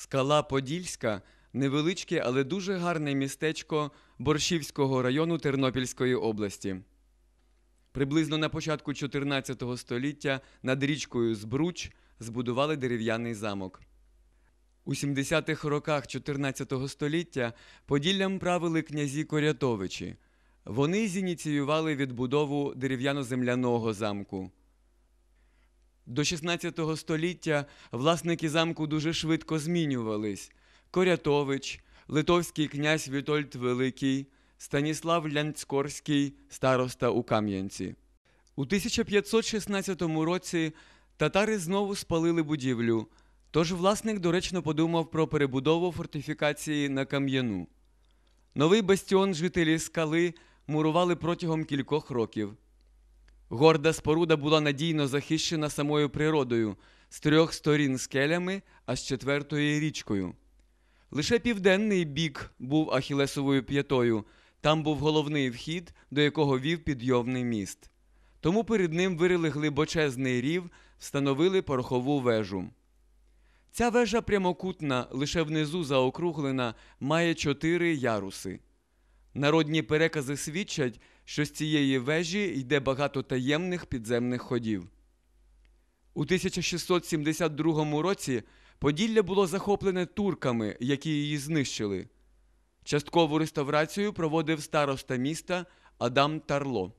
Скала Подільська невеличке, але дуже гарне містечко Борщівського району Тернопільської області. Приблизно на початку 14 століття над річкою Збруч збудували дерев'яний замок. У 70-х роках 14 століття Поділлям правили князі Корятовичі. Вони зініціювали відбудову дерев'яно-земляного замку. До 16 століття власники замку дуже швидко змінювались: Корятович, Литовський князь Вітольд Великий, Станіслав Лянцкорський, староста у Кам'янці. У 1516 році татари знову спалили будівлю. Тож власник доречно подумав про перебудову фортифікації на кам'яну. Новий бастіон жителі скали мурували протягом кількох років. Горда споруда була надійно захищена самою природою, з трьох сторін скелями, а з четвертої річкою. Лише південний бік був ахілесовою п'ятою, там був головний вхід, до якого вів підйомний міст. Тому перед ним вирили глибочезний рів, встановили порохову вежу. Ця вежа прямокутна, лише внизу заокруглена, має чотири яруси. Народні перекази свідчать, що з цієї вежі йде багато таємних підземних ходів. У 1672 році Поділля було захоплене турками, які її знищили. Часткову реставрацію проводив староста міста Адам Тарло.